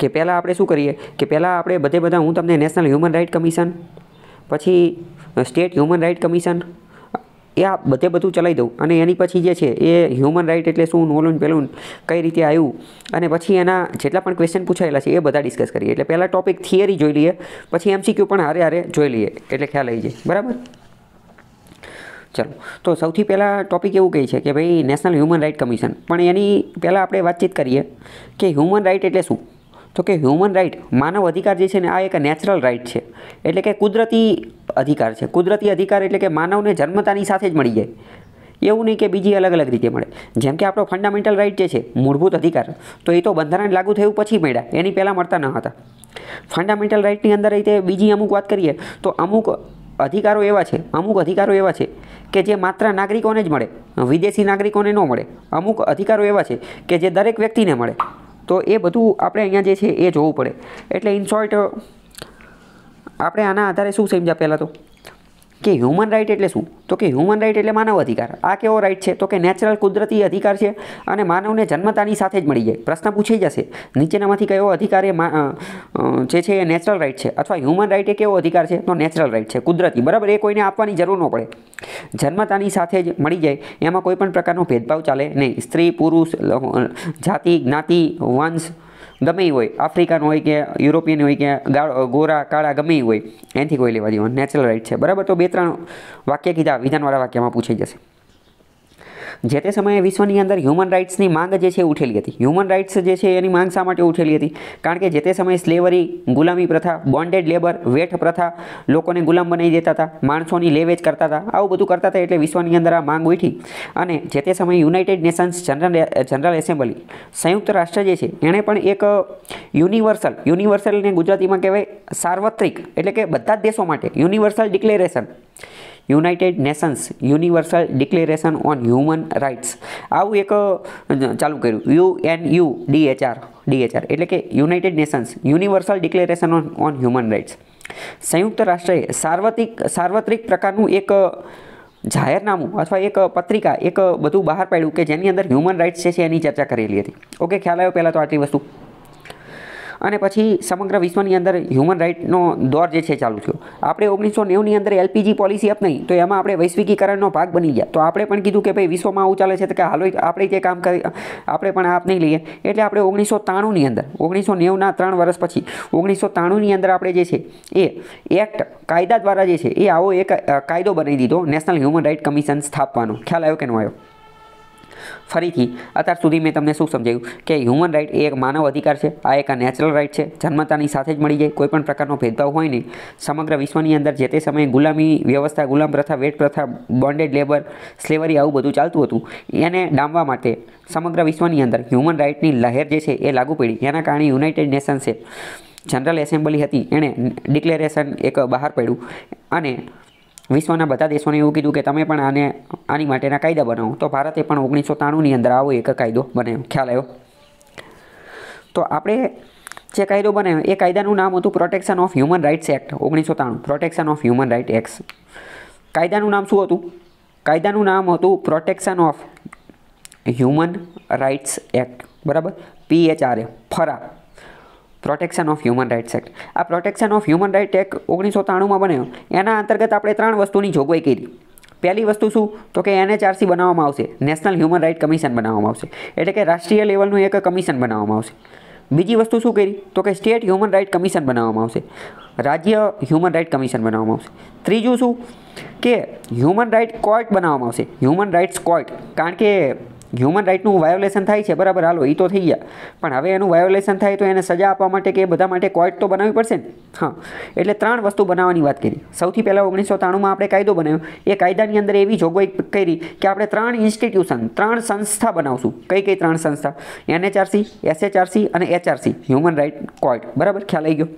કે પહેલાં આપણે શું કરીએ કે પહેલાં આપણે બધે બધા હું તમને નેશનલ હ્યુમન રાઇટ કમિશન પછી સ્ટેટ હ્યુમન રાઇટ કમિશન એ આ બધે બધું ચલાવી દઉં અને એની પછી જે છે એ હ્યુમન રાઇટ એટલે શું નોલું પેલું કઈ રીતે આવ્યું અને પછી એના જેટલા પણ ક્વેશ્ચન પૂછાયેલા છે એ બધા ડિસ્કસ કરીએ એટલે પહેલાં ટોપિક થિયરી જોઈ લઈએ પછી એમસીક્યુ પણ હારે હારે જોઈ લઈએ એટલે ખ્યાલ આવી જાય બરાબર ચાલો તો સૌથી પહેલાં ટોપિક એવું કહે છે કે ભાઈ નેશનલ હ્યુમન રાઇટ કમિશન પણ એની પહેલાં આપણે વાતચીત કરીએ કે હ્યુમન રાઇટ એટલે શું તો કે હ્યુમન રાઇટ માનવ અધિકાર જે છે ને આ એક નેચરલ રાઇટ છે એટલે કે કુદરતી અધિકાર છે કુદરતી અધિકાર એટલે કે માનવને જન્મતાની સાથે જ મળી જાય એવું નહીં કે બીજી અલગ અલગ રીતે મળે જેમ કે આપણો ફંડામેન્ટલ રાઇટ જે છે મૂળભૂત અધિકાર તો એ તો બંધારણ લાગુ થયું પછી મળ્યા એની પહેલાં મળતા ન હતા ફંડામેન્ટલ રાઇટની અંદર રીતે બીજી અમુક વાત કરીએ તો અમુક અધિકારો એવા છે અમુક અધિકારો એવા છે કે જે માત્ર નાગરિકોને જ મળે વિદેશી નાગરિકોને ન મળે અમુક અધિકારો એવા છે કે જે દરેક વ્યક્તિને મળે તો એ બધું આપણે અહીંયા જે છે એ જોવું પડે એટલે ઇન શોર્ટ આપણે આના આધારે શું સમજ્યા પહેલાં તો કે હ્યુમન રાઇટ એટલે શું તો કે હ્યુમન રાઇટ એટલે માનવ અધિકાર આ કેવો રાઇટ છે તો કે નેચરલ કુદરતી અધિકાર છે અને માનવને જન્મતાની સાથે જ મળી જાય પ્રશ્ન પૂછાઈ જશે નીચેનામાંથી કયો અધિકાર એ જે છે એ નેચરલ રાઇટ છે અથવા હ્યુમન રાઇટ એ કેવો અધિકાર છે તો નેચરલ રાઇટ છે કુદરતી બરાબર એ કોઈને આપવાની જરૂર ન પડે જન્મતાની સાથે જ મળી જાય એમાં કોઈ પણ પ્રકારનો ભેદભાવ ચાલે નહીં સ્ત્રી પુરુષ જાતિ જ્ઞાતિ વંશ ગમે હોય આફ્રિકાનો હોય કે યુરોપિયન હોય કે ગોરા કાળા ગમે હોય એનાથી કોઈ લેવા દેવાનું નેચરલ રાઇટ છે બરાબર તો બે ત્રણ વાક્ય કીધા વિધાનવાળા વાક્યમાં પૂછાઈ જશે જે તે સમયે વિશ્વની અંદર હ્યુમન રાઇટ્સની માંગ જે છે ઉઠેલી હતી હ્યુમન રાઇટ્સ જે છે એની માંગ શા માટે ઉઠેલી હતી કારણ કે જે તે સમયે સ્લેવરી ગુલામી પ્રથા બોન્ડેડ લેબર વેઠ પ્રથા લોકોને ગુલામ બનાવી દેતા હતા માણસોની લેવેજ કરતા હતા આવું બધું કરતા હતા એટલે વિશ્વની અંદર આ માંગ ઉઠી અને જે તે સમયે United Nations general general assembly સંયુક્ત રાષ્ટ્ર જે છે એણે પણ એક યુનિવર્સલ યુનિવર્સલને ગુજરાતીમાં કહેવાય સાર્વત્રિક એટલે કે બધા જ દેશો માટે universal declaration United Nations universal declaration on human rights આવું એક ચાલુ કર્યું U N U DHR DHR એટલે કે United Nations universal declaration on on human rights સંયુક્ત રાષ્ટ્રએ સાર્વત્રિક સાર્વત્રિક પ્રકારનું એક જાહેરનામું અથવા એક પત્રિકા એક બધું બહાર પાડ્યું કે જેની અંદર હ્યુમન રાઇટ્સ છે એની ચર્ચા કરેલી હતી ઓકે ખ્યાલ આવ્યો પહેલાં તો આટલી વસ્તુ અને પછી સમગ્ર વિશ્વની અંદર હ્યુમન રાઇટનો દોર જે છે ચાલુ થયો આપણે ઓગણીસો નેવની અંદર એલપીજી પોલિસી અપનાવી તો એમાં આપણે વૈશ્વિકીકરણનો ભાગ બની ગયા તો આપણે પણ કીધું કે ભાઈ વિશ્વમાં આવું ચાલે છે કે હાલો આપણે જે કામ કરી આપણે પણ આપ નહીં લઈએ એટલે આપણે ઓગણીસો ત્રાણુંની અંદર ઓગણીસો નેવુંના ત્રણ વર્ષ પછી ઓગણીસો ત્રાણુંની અંદર આપણે જે છે એ એક્ટ કાયદા દ્વારા જે છે એ આવો એક કાયદો બનાવી દીધો નેશનલ હ્યુમન રાઇટ કમિશન સ્થાપવાનો ખ્યાલ આવ્યો કે ન આવ્યો ફરીથી અત્યાર સુધી મેં તમને શું સમજાયું કે હ્યુમન રાઇટ એ એક માનવ અધિકાર છે આ એક નેચરલ રાઇટ છે જન્મતાની સાથે જ મળી જાય કોઈ પણ પ્રકારનો ભેદભાવ હોય નહીં સમગ્ર વિશ્વની અંદર જે તે સમયે ગુલામી વ્યવસ્થા ગુલામ પ્રથા વેટ પ્રથા બોન્ડેડ લેબર સ્લેવરી આવું બધું ચાલતું હતું એને ડામવા માટે સમગ્ર વિશ્વની અંદર હ્યુમન રાઇટની લહેર જે છે એ લાગુ પડી એના કારણે યુનાઇટેડ નેશન્સે જનરલ એસેમ્બલી હતી એણે ડિક્લેરેશન એક બહાર પાડ્યું અને વિશ્વના બધા દેશોને એવું કીધું કે તમે પણ આને આની માટેના કાયદા બનાવો તો ભારતે પણ ઓગણીસો ત્રાણુંની અંદર આવો એક કાયદો બનાવ્યો ખ્યાલ આવ્યો તો આપણે જે કાયદો બનાવ્યો એ કાયદાનું નામ હતું protection of human rights act ઓગણીસો ત્રાણું protection of human right acts કાયદાનું નામ શું હતું કાયદાનું નામ હતું protection of human rights act બરાબર પીએચઆરએ ફરા protection of human rights act આ protection of human right act ઓગણીસો ત્રાણુંમાં બન્યો એના અંતર્ગત આપણે ત્રણ વસ્તુની જોગવાઈ કરી પહેલી વસ્તુ શું તો કે એનએચઆરસી બનાવવામાં આવશે નેશનલ હ્યુમન રાઇટ કમિશન બનાવવામાં આવશે એટલે કે રાષ્ટ્રીય લેવલનું એક કમિશન બનાવવામાં આવશે બીજી વસ્તુ શું કરી તો કે સ્ટેટ હ્યુમન રાઇટ કમિશન બનાવવામાં આવશે રાજ્ય હ્યુમન રાઇટ કમિશન બનાવવામાં આવશે ત્રીજું શું કે હ્યુમન રાઇટ કોર્ટ બનાવવામાં આવશે હ્યુમન રાઇટ્સ કોર્ટ કારણ કે હ્યુમન રાઇટનું વાયોલેશન થાય છે બરાબર હાલો એ તો થઈ ગયા પણ હવે એનું વાયોલેશન થાય તો એને સજા આપવા માટે કે બધા માટે કોર્ટ તો બનાવવી પડશે ને હા એટલે ત્રણ વસ્તુ બનાવવાની વાત કરી સૌથી પહેલાં ઓગણીસો ત્રાણુંમાં આપણે કાયદો બનાવ્યો એ કાયદાની અંદર એવી જોગવાઈ કરી કે આપણે ત્રણ ઇન્સ્ટિટ્યુશન ત્રણ સંસ્થા બનાવશું કઈ કઈ ત્રણ સંસ્થા એનએચઆરસી એસએચઆરસી અને એચઆરસી હ્યુમન રાઇટ કોર્ટ બરાબર ખ્યાલ આવી ગયો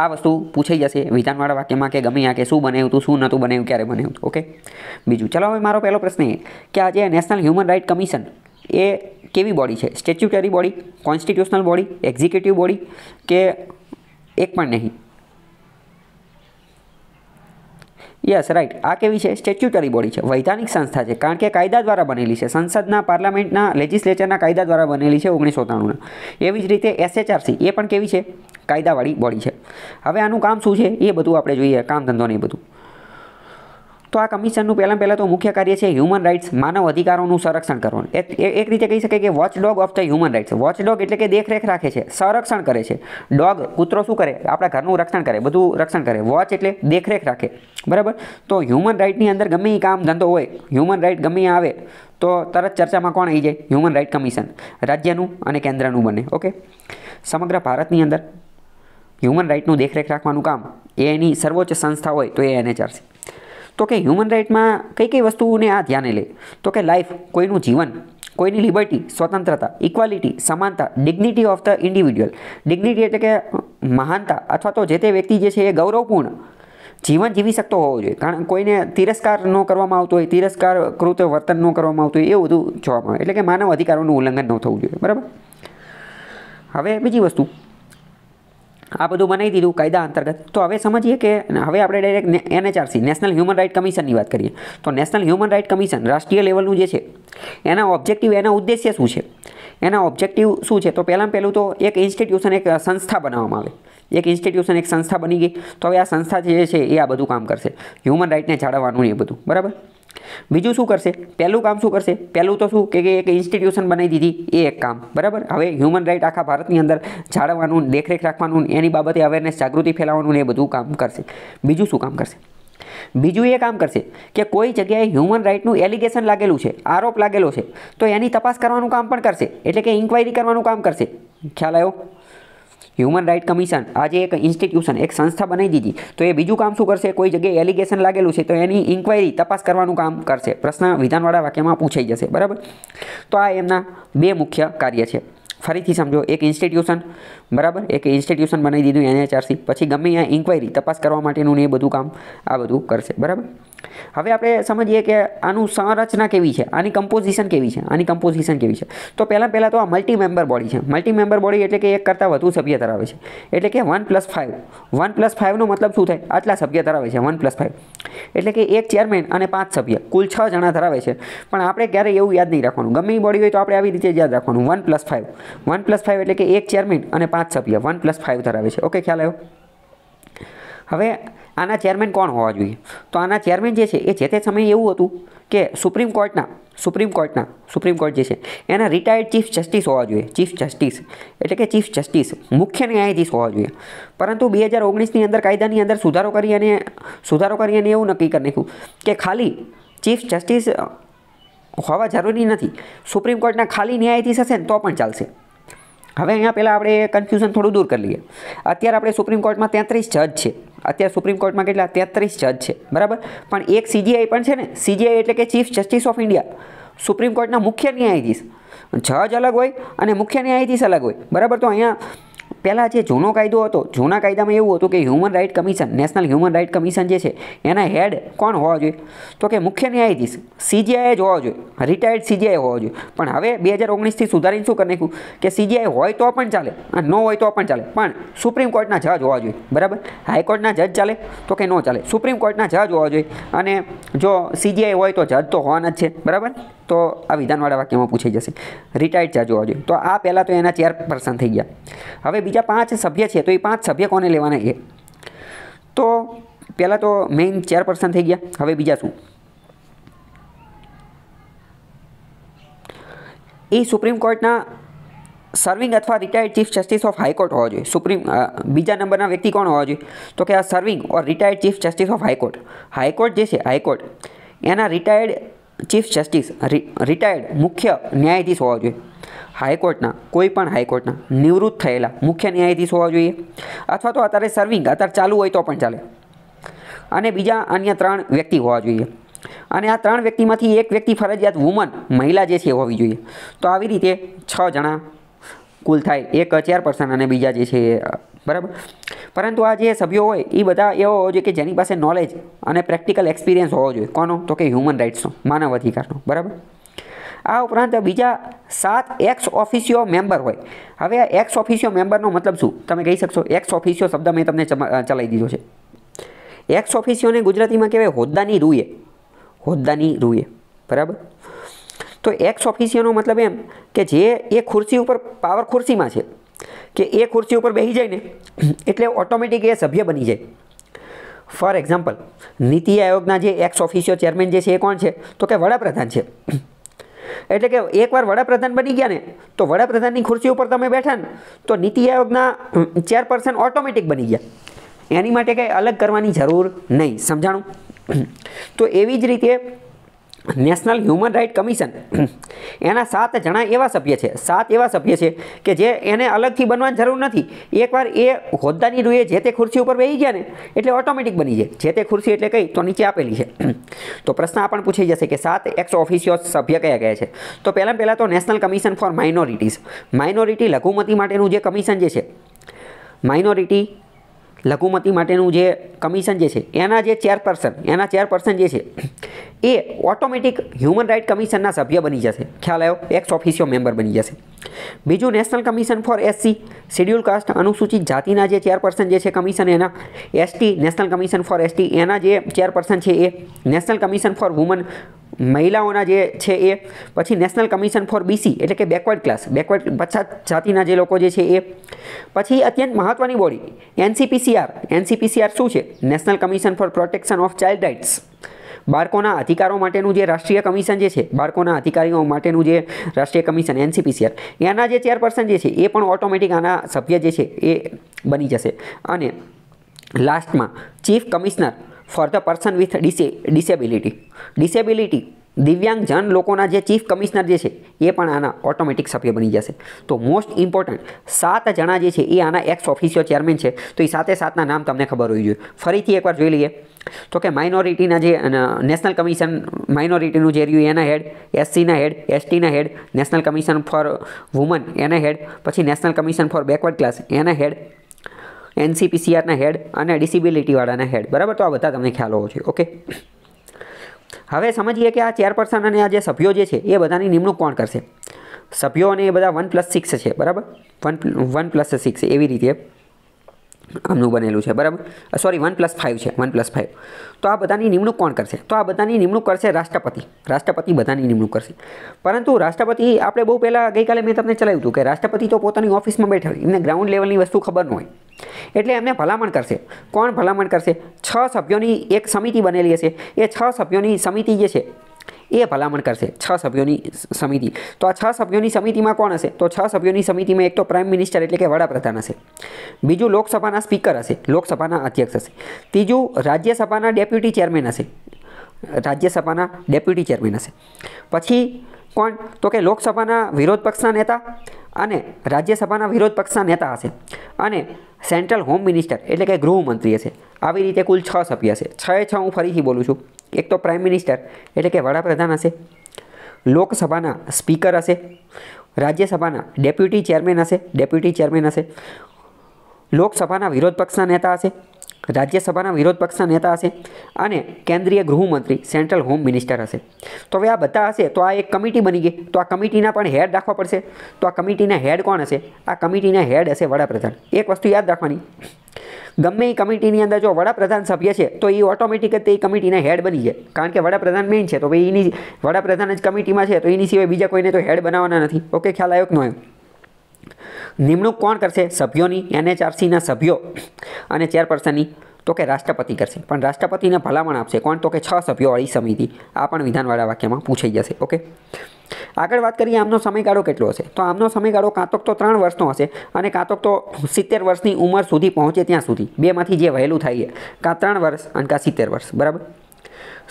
આ વસ્તુ પૂછાઈ જશે વિધાનવાળા વાક્યમાં કે ગમે આ કે શું બનાવ્યું હતું શું નહોતું બનાવ્યું ક્યારે બનાવ્યું ઓકે બીજું ચલો હવે મારો પહેલો પ્રશ્ન એ કે આજે નેશનલ હ્યુમન રાઇટ કમિશન એ કેવી બોડી છે statutory body constitutional body executive body કે એક પણ નહીં યસ રાઈટ આ કેવી છે સ્ટેચ્યુટરી બોડી છે વૈધાનિક સંસ્થા છે કારણ કે કાયદા દ્વારા બનેલી છે સંસદના પાર્લામેન્ટના લેજિસ્લેચરના કાયદા દ્વારા બનેલી છે ઓગણીસો ત્રાણુંના એવી જ રીતે એસએચઆરસી એ પણ કેવી છે કાયદાવાળી બોડી છે હવે આનું કામ શું છે એ બધું આપણે જોઈએ કામ ધંધો નહીં બધું તો આ કમિશનનું પહેલાં પહેલાં તો મુખ્ય કાર્ય છે હ્યુમન રાઇટ્સ માનવ અધિકારોનું સંરક્ષણ કરવાનું એક રીતે કહી શકાય કે watchdog of the human rights watchdog એટલે કે દેખરેખ રાખે છે સંરક્ષણ કરે છે ડોગ કૂતરો શું કરે આપણા ઘરનું રક્ષણ કરે બધું રક્ષણ કરે વોચ એટલે દેખરેખ રાખે બરાબર તો હ્યુમન રાઇટની અંદર ગમે એ કામ ધંધો હોય હ્યુમન રાઇટ ગમે આવે તો તરત ચર્ચામાં કોણ આવી જાય હ્યુમન રાઇટ કમિશન રાજ્યનું અને કેન્દ્રનું બને ઓકે સમગ્ર ભારતની અંદર હ્યુમન રાઇટનું દેખરેખ રાખવાનું કામ એની સર્વોચ્ચ સંસ્થા હોય તો એ એને ચાલશે તો કે હ્યુમન રાઇટમાં કઈ કઈ વસ્તુઓને આ ધ્યાને લે તો કે લાઈફ કોઈનું જીવન કોઈની લિબર્ટી સ્વતંત્રતા ઇક્વાલિટી સમાનતા dignity of the individual dignity એટલે કે મહાનતા અથવા તો જે તે વ્યક્તિ જે છે એ ગૌરવપૂર્ણ જીવન જીવી શકતો હોવો જોઈએ કારણ કોઈને તિરસ્કાર ન કરવામાં આવતો હોય તિરસ્કાર કૃત વર્તન ન કરવામાં આવતું હોય એ બધું જોવામાં આવે એટલે કે માનવ અધિકારોનું ઉલ્લંઘન ન થવું જોઈએ બરાબર હવે બીજી વસ્તુ આ બધું બનાવી દીધું કાયદા અંતર્ગત તો હવે સમજીએ કે હવે આપણે direct NHRC national human right કમિશનની વાત કરીએ તો નેશનલ હ્યુમન રાઇટ કમિશન રાષ્ટ્રીય લેવલનું જે છે એના ઓબ્જેક્ટિવ એના ઉદ્દેશ્ય શું છે એના ઓબ્જેક્ટિવ શું છે તો પહેલાં પહેલું તો એક ઇન્સ્ટિટ્યુશન એક સંસ્થા બનાવવામાં આવે એક ઇન્સ્ટિટ્યુશન એક સંસ્થા બની ગઈ તો હવે આ સંસ્થા જે છે એ આ બધું કામ કરશે હ્યુમન રાઇટને જાળવવાનું એ બધું બરાબર બીજું શું કરશે પહેલું કામ શું કરશે પહેલું તો શું કે એક ઇન્સ્ટિટ્યુશન બનાવી દીધી એ એક કામ બરાબર હવે હ્યુમન રાઇટ આખા ભારતની અંદર જાળવવાનું દેખરેખ રાખવાનું એની બાબતે અવેરનેસ જાગૃતિ ફેલાવવાનું એ બધું કામ કરશે બીજું શું કામ કરશે બીજું એ કામ કરશે કે કોઈ જગ્યાએ હ્યુમન રાઇટનું એલિગેશન લાગેલું છે આરોપ લાગેલો છે તો એની તપાસ કરવાનું કામ પણ કરશે એટલે કે ઇન્ક્વાયરી કરવાનું કામ કરશે ખ્યાલ આવ્યો હ્યુમન રાઇટ કમિશન આજે એક ઇન્સ્ટિટ્યુશન એક સંસ્થા બનાવી દીધી તો એ બીજું કામ શું કરશે કોઈ જગ્યાએ એલિગેશન લાગેલું છે તો એની ઇન્ક્વાયરી તપાસ કરવાનું કામ કરશે પ્રશ્ન વિધાનવાળા વાક્યમાં પૂછાઈ જશે બરાબર તો આ એમના બે મુખ્ય કાર્ય છે ફરીથી સમજો એક ઇન્સ્ટિટ્યુશન બરાબર એક ઇન્સ્ટિટ્યુશન બનાવી દીધું એનએચઆરસી પછી ગમે ત્યાં ઇન્ક્વાયરી તપાસ કરવા માટેનું ને એ બધું કામ આ બધું કરશે બરાબર હવે આપણે સમજીએ કે આનું સંરચના કેવી છે આની કમ્પોઝિશન કેવી છે આની કમ્પોઝિશન કેવી છે તો પહેલાં પહેલાં તો આ મલ્ટી મેમ્બર બોડી છે મલ્ટી મેમ્બર બોડી એટલે કે એક કરતાં વધુ સભ્ય ધરાવે છે એટલે કે one plus five one plus ફાઇવનો મતલબ શું થાય આટલા સભ્ય ધરાવે છે વન પ્લસ ફાઇવ એટલે કે એક ચેરમેન અને પાંચ સભ્ય કુલ છ જણા ધરાવે છે પણ આપણે ક્યારેય એવું યાદ નહીં રાખવાનું ગમે બોડી હોય તો આપણે આવી રીતે યાદ રાખવાનું one plus five one plus five એટલે કે એક ચેરમેન અને પાંચ સભ્ય વન પ્લસ ફાઇવ ધરાવે છે ઓકે ખ્યાલ આવ્યો હવે આના ચેરમેન કોણ હોવા જોઈએ તો આના ચેરમેન જે છે એ જે તે સમયે એવું હતું કે સુપ્રીમ કોર્ટના સુપ્રીમ કોર્ટના સુપ્રીમ કોર્ટ જે છે એના રિટાયર્ડ ચીફ જસ્ટિસ હોવા જોઈએ ચીફ જસ્ટિસ એટલે કે ચીફ જસ્ટિસ મુખ્ય ન્યાયાધીશ હોવા જોઈએ પરંતુ બે હજાર ઓગણીસની અંદર કાયદાની અંદર સુધારો કરી અને સુધારો કરી અને એવું નક્કી કરી નાખ્યું કે ખાલી ચીફ જસ્ટિસ હોવા જરૂરી નથી સુપ્રીમ કોર્ટના ખાલી ન્યાયાધીશ હશે ને તો પણ ચાલશે હવે અહીંયા પહેલાં આપણે કન્ફ્યુઝન થોડું દૂર કરી લઈએ અત્યારે આપણે સુપ્રીમ કોર્ટમાં તેત્રીસ જજ છે અત્યારે સુપ્રીમ કોર્ટમાં કેટલા તેત્રીસ જજ છે બરાબર પણ એક સીજીઆઈ પણ છે ને સીજીઆઈ એટલે કે chief justice of India supreme કોર્ટના મુખ્ય ન્યાયાધીશ જજ અલગ હોય અને મુખ્ય ન્યાયાધીશ અલગ હોય બરાબર તો અહીંયા પહેલાં જે જૂનો કાયદો હતો જૂના કાયદામાં એવું હતું કે human right commission national human right commission જે છે એના હેડ કોણ હોવા જોઈએ તો કે મુખ્ય ન્યાયાધીશ સીજીઆઈ જ હોવા જોઈએ રિટાયર્ડ સીજીઆઈ હોવા જોઈએ પણ હવે બે હજાર ઓગણીસથી સુધારીને શું કરી નાખ્યું કે સીજીઆઈ હોય તો પણ ચાલે અને ન હોય તો પણ ચાલે પણ સુપ્રીમ કોર્ટના જજ હોવા જોઈએ બરાબર હાઈકોર્ટના જજ ચાલે તો કે ન ચાલે સુપ્રીમ કોર્ટના જજ હોવા જોઈએ અને જો સીજીઆઈ હોય તો જજ તો હોવાના જ છે બરાબર તો આ વિધાનવાળા વાક્યમાં પૂછાઈ જશે રિટાયર્ડ ચાર્જ હોવા જોઈએ તો આ પહેલાં તો એના ચેર પર્સન થઈ ગયા હવે બીજા પાંચ સભ્ય છે તો એ પાંચ સભ્ય કોને લેવાના એ તો પહેલાં તો મેઇન ચેરપર્સન થઈ ગયા હવે બીજા શું એ સુપ્રીમ કોર્ટના સર્વિંગ અથવા retired chief justice of high court હોવા જોઈએ સુપ્રીમ બીજા નંબરના વ્યક્તિ કોણ હોવા જોઈએ તો કે આ serving or retired chief justice of high court high court જે છે હાઈકોર્ટ એના રિટાયર્ડ ચીફ જસ્ટિસ રિટાયર્ડ મુખ્ય ન્યાયાધીશ હોવા જોઈએ હાઈકોર્ટના કોઈ પણ હાઈકોર્ટના નિવૃત્ત થયેલા મુખ્ય ન્યાયાધીશ હોવા જોઈએ અથવા તો અત્યારે સર્વિંગ અત્યારે ચાલુ હોય તો પણ ચાલે અને બીજા અન્ય ત્રણ વ્યક્તિ હોવા જોઈએ અને આ ત્રણ વ્યક્તિમાંથી એક વ્યક્તિ ફરજિયાત વુમન મહિલા જે છે હોવી જોઈએ તો આવી રીતે છ જણા કુલ થાય એક ચેરપર્સન અને બીજા જે છે બરાબર પરંતુ આ જે સભ્યો હોય એ બધા એવો હોવો જોઈએ કે જેની પાસે નોલેજ અને પ્રેક્ટિકલ એક્સપિરિયન્સ હોવો જોઈએ કોનો તો કે હ્યુમન રાઇટ્સનો માનવ અધિકારનો બરાબર આ ઉપરાંત બીજા સાત એક્સ ઓફિસિયો મેમ્બર હોય હવે આ એક્સ ઓફિસિયો મેમ્બરનો મતલબ શું તમે કહી શકશો એક્સ ઓફિસિયો શબ્દ મેં તમને ચલાવી દીધો છે એક્સ ઓફિસિયોને ગુજરાતીમાં કહેવાય હોદ્દાની રૂએ હોદ્દાની રૂએ બરાબર તો એક્સ ઓફિસિયોનો મતલબ એમ કે જે એ ખુરશી ઉપર પાવર ખુરશીમાં છે કે એ ખુરશી ઉપર બેસી જાય ને એટલે ઓટોમેટિક એ સભ્ય બની જાય ફોર એક્ઝામ્પલ નીતિ આયોગના જે એક્સ ઓફિસિયો ચેરમેન જે છે એ કોણ છે તો કે વડાપ્રધાન છે એટલે કે એકવાર વડાપ્રધાન બની ગયા ને તો વડાપ્રધાનની ખુરશી ઉપર તમે બેઠા ને તો નીતિ આયોગના ચેરપર્સન ઓટોમેટિક બની ગયા એની માટે કંઈ અલગ કરવાની જરૂર નહીં સમજાણું તો એવી જ રીતે નેશનલ હ્યુમન રાઇટ કમિશન એના સાત જણા એવા સભ્ય છે સાત એવા સભ્ય છે કે જે એને અલગથી બનવાની જરૂર નથી એકવાર એ હોદ્દાની રૂએ જે તે ખુરશી ઉપર બેસી ગયા ને એટલે ઓટોમેટિક બની જાય જે તે ખુરશી એટલે કઈ તો નીચે આપેલી છે તો પ્રશ્ન આપણને પૂછી જશે કે સાત એક્સ ઓફિસિયો સભ્ય કયા કયા છે તો પહેલાં પહેલાં તો national commission for minorities minority લઘુમતી માટેનું જે કમિશન જે છે માઇનોરિટી લઘુમતી માટેનું જે કમિશન જે છે એના જે ચેરપર્સન એના ચેરપર્સન જે છે એ ઓટોમેટિક હ્યુમન રાઇટ કમિશનના સભ્ય બની જશે ખ્યાલ આવ્યો એક્સ ઓફિસિયો મેમ્બર બની જશે બીજું national commission for SC scheduled caste અનુસૂચિત જાતિના જે ચેરપર્સન જે છે કમિશન એના ST national commission for ST એના જે ચેરપર્સન છે એ નેશનલ કમિશન ફોર વુમન મહિલાઓના જે છે એ પછી નેશનલ કમિશન ફોર બીસી એટલે કે બેકવર્ડ ક્લાસ બેકવર્ડ પછાત જાતિના જે લોકો જે છે એ પછી અત્યંત મહત્ત્વની બોડી એનસીપીસી એનસીપીસીઆર એનસીપીસીઆર શું છે national commission for protection of child rights બાળકોના અધિકારો માટેનું જે રાષ્ટ્રીય કમિશન જે છે બાળકોના અધિકારીઓ માટેનું જે રાષ્ટ્રીય કમિશન એનસીપીસીઆર એના જે ચેરપર્સન જે છે એ પણ ઓટોમેટિક આના સભ્ય જે છે એ બની જશે અને લાસ્ટમાં chief commissioner for the person with ડિસે ડિસેબિલિટી ડિસેબિલિટી દિવ્યાંગજન લોકોના જે ચીફ કમિશનર જે છે એ પણ આના ઓટોમેટિક સભ્ય બની જશે તો મોસ્ટ ઇમ્પોર્ટન્ટ સાત જણા જે છે એ આના એક્સ ઓફિસિયો ચેરમેન છે તો એ સાતે સાતના નામ તમને ખબર હોવી જોઈએ ફરીથી એકવાર જોઈ લઈએ તો કે માઇનોરિટીના જે નેશનલ કમિશન માઇનોરિટીનું જે રહ્યું એના હેડ એસસીના હેડ એસટીના head national commission for woman એના હેડ પછી national commission for backward class એના હેડ એનસીપીસીઆરના હેડ અને ડિસેબિલિટીવાળાના હેડ બરાબર તો આ બધા તમને ખ્યાલ હોવો જોઈએ ઓકે હવે સમજીએ કે આ ચેરપર્સન અને આ જે સભ્યો જે છે એ બધાની નિમણૂક કોણ કરશે સભ્યો અને એ બધા વન પ્લસ સિક્સ છે બરાબર વન વન પ્લસ સિક્સ એવી રીતે આમનું બનેલું છે બરાબર સોરી વન પ્લસ ફાઇવ છે વન પ્લસ ફાઇવ તો આ બધાની નિમણૂક કોણ કરશે તો આ બધાની નિમણૂક કરશે રાષ્ટ્રપતિ રાષ્ટ્રપતિ બધાની નિમણૂક કરશે પરંતુ રાષ્ટ્રપતિ આપણે બહુ પહેલાં ગઈકાલે મેં તમને ચલાવ્યું હતું કે રાષ્ટ્રપતિ તો પોતાની ઓફિસમાં બેઠા હોય એમને ગ્રાઉન્ડ લેવલની વસ્તુ ખબર ન હોય એટલે એમને ભલામણ કરશે કોણ ભલામણ કરશે છ સભ્યોની એક સમિતિ બનેલી હશે એ છ સભ્યોની સમિતિ જે છે એ ભલામણ કરશે છ સભ્યોની સમિતિ તો આ છ સભ્યોની સમિતિમાં કોણ હશે તો છ સભ્યોની સમિતિમાં એક તો પ્રાઇમ મિનિસ્ટર એટલે કે વડાપ્રધાન હશે બીજું લોકસભાના સ્પીકર હશે લોકસભાના અધ્યક્ષ હશે ત્રીજું રાજ્યસભાના ડેપ્યુટી ચેરમેન હશે રાજ્યસભાના ડેપ્યુટી ચેરમેન હશે પછી કોણ તો કે લોકસભાના વિરોધ પક્ષના નેતા અને રાજ્યસભાના વિરોધ પક્ષના નેતા હશે અને સેન્ટ્રલ હોમ મિનિસ્ટર એટલે કે ગૃહમંત્રી હશે આવી રીતે કુલ છ સભ્ય હશે છ છ હું ફરીથી બોલું છું એક તો પ્રાઇમ મિનિસ્ટર એટલે કે વડાપ્રધાન હશે લોકસભાના સ્પીકર હશે રાજ્યસભાના ડેપ્યુટી ચેરમેન હશે ડેપ્યુટી ચેરમેન હશે લોકસભાના વિરોધ પક્ષના નેતા હશે રાજ્યસભાના વિરોધ પક્ષના નેતા હશે અને કેન્દ્રીય ગૃહમંત્રી સેન્ટ્રલ હોમ મિનિસ્ટર હશે તો હવે આ બધા હશે તો આ એક કમિટી બની ગઈ તો આ કમિટીના પણ હેડ રાખવા પડશે તો આ કમિટીના હેડ કોણ હશે આ કમિટીના હેડ હશે વડાપ્રધાન એક વસ્તુ યાદ રાખવાની ગમે એ કમિટીની અંદર જો વડાપ્રધાન સભ્ય છે તો એ ઓટોમેટિક જ તે કમિટીના હેડ બની જાય કારણ કે વડાપ્રધાન મેઇન છે તો ભાઈ એની વડાપ્રધાન જ કમિટીમાં છે તો એની સિવાય બીજા કોઈને તો હેડ બનાવવાના નથી ઓકે ખ્યાલ આવ્યો કે ન નિમણૂક કોણ કરશે સભ્યોની એનએચઆરસીના સભ્યો અને ચેરપર્સનની તો કે રાષ્ટ્રપતિ કરશે પણ રાષ્ટ્રપતિને ભલામણ આપશે કોણ તો કે છ સભ્યોવાળી સમિતિ આ પણ વિધાનવાળા વાક્યમાં પૂછાઈ જશે ઓકે આગળ વાત કરીએ આમનો સમયગાળો કેટલો હશે તો આમનો સમયગાળો કાં તો ત્રણ વર્ષનો હશે અને કાં તો સિત્તેર વર્ષની ઉંમર સુધી પહોંચે ત્યાં સુધી બેમાંથી જે વહેલું થાય છે કાં ત્રણ વર્ષ અને કાં સિત્તેર વર્ષ બરાબર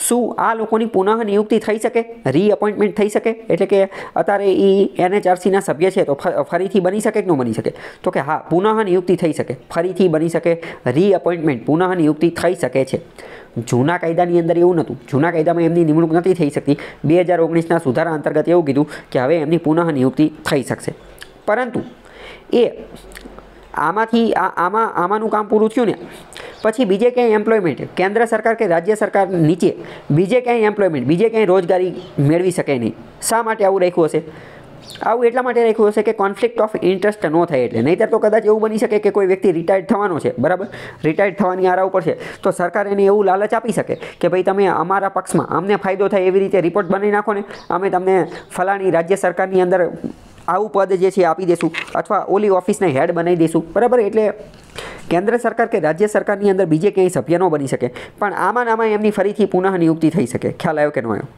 શું આ લોકોની પુનઃ નિયુક્તિ થઈ શકે રીઅપોઇન્ટમેન્ટ થઈ શકે એટલે કે અત્યારે એ એનએચઆરસીના સભ્ય છે તો ફરીથી બની શકે કે ન બની શકે તો કે હા પુનઃ નિયુક્તિ થઈ શકે ફરીથી બની શકે રીઅપોઇન્ટમેન્ટ પુનઃ નિયુક્તિ થઈ શકે છે જૂના કાયદાની અંદર એવું નહોતું જૂના કાયદામાં એમની નિમણૂક નથી થઈ શકતી બે હજાર ઓગણીસના સુધારા અંતર્ગત એવું કીધું કે હવે એમની પુનઃ નિયુક્તિ થઈ શકશે પરંતુ એ આમાંથી આમાં આમાંનું કામ પૂરું થયું ને પછી બીજે ક્યાંય એમ્પ્લોયમેન્ટ કેન્દ્ર સરકાર કે રાજ્ય સરકાર નીચે બીજે ક્યાંય એમ્પ્લોયમેન્ટ બીજે ક્યાંય રોજગારી મેળવી શકે નહીં શા માટે આવું રાખ્યું હશે આવું એટલા માટે રાખ્યું હશે કે કોન્ફ્લિક્ટ ઓફ ઇન્ટરેસ્ટ ન થાય એટલે નહીંતર તો કદાચ એવું બની શકે કે કોઈ વ્યક્તિ રિટાયર્ડ થવાનો છે બરાબર રિટાયર્ડ થવાની આરા ઉપર છે તો સરકાર એને એવું લાલચ આપી શકે કે ભાઈ તમે અમારા પક્ષમાં અમને ફાયદો થાય એવી રીતે રિપોર્ટ બનાવી નાખો ને અમે તમને ફલાણી રાજ્ય સરકારની અંદર આવું પદ જે છે આપી દઈશું અથવા ઓલી ઓફિસને હેડ બનાવી દઈશું બરાબર એટલે કેન્દ્ર સરકાર કે રાજ્ય સરકારની અંદર બીજે ક્યાંય સભ્ય ન બની શકે પણ આમાં આમાં એમની ફરીથી પુનઃ નિયુક્તિ થઈ શકે ખ્યાલ આવ્યો કે ન આવ્યો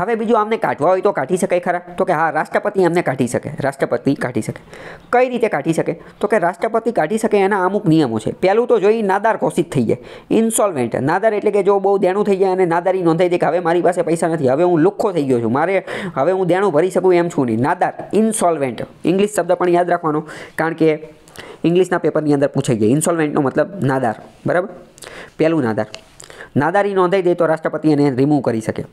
હવે બીજું આમને કાઢવા હોય તો કાઢી શકાય ખરા તો કે હા રાષ્ટ્રપતિ એમને કાઢી શકે રાષ્ટ્રપતિ કાઢી શકે કઈ રીતે કાઢી શકે તો કે રાષ્ટ્રપતિ કાઢી શકે એના અમુક નિયમો છે પહેલું તો જોઈ નાદાર ઘોષિત થઈ જાય ઇન્સોલ્વેન્ટ નાદાર એટલે કે જો બહુ દેણું થઈ જાય અને નાદારી નોંધાઈ દે કે હવે મારી પાસે પૈસા નથી હવે હું લુખ્ખો થઈ ગયો છું મારે હવે હું દેણું ભરી શકું એમ છું નહીં નાદાર ઇન્સોલ્વેન્ટ ઇંગ્લિશ શબ્દ પણ યાદ રાખવાનો કારણ કે ઇંગ્લિશના પેપરની અંદર પૂછાઈ ગયા ઇન્સોલ્વેન્ટનો મતલબ નાદાર બરાબર પહેલું નાદાર નાદારી નોંધાઈ દે તો રાષ્ટ્રપતિ એને રિમૂવ કરી શકે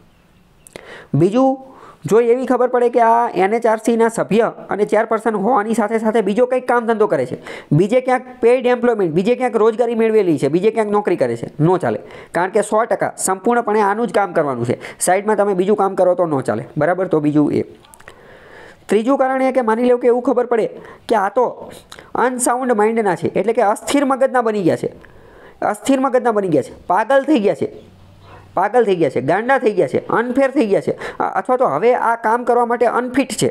બીજું જો એવી ખબર પડે કે આ એનએચઆરસીના સભ્ય અને ચેરપર્સન હોવાની સાથે સાથે બીજો કંઈક કામ ધંધો કરે છે બીજે ક્યાંક પેઇડ એમ્પ્લોયમેન્ટ બીજે ક્યાંક રોજગારી મેળવેલી છે બીજે ક્યાંક નોકરી કરે છે નો ચાલે કારણ કે સો ટકા સંપૂર્ણપણે આનું જ કામ કરવાનું છે સાઈડમાં તમે બીજું કામ કરો તો ન ચાલે બરાબર તો બીજું એ ત્રીજું કારણ એ કે માની લો કે એવું ખબર પડે કે આ તો અનસાઉન્ડ માઇન્ડના છે એટલે કે અસ્થિર મગજના બની ગયા છે અસ્થિર મગજના બની ગયા છે પાગલ થઈ ગયા છે પાગલ થઈ ગયા છે ગાંડા થઈ ગયા છે અનફેર થઈ ગયા છે અથવા તો હવે આ કામ કરવા માટે અનફિટ છે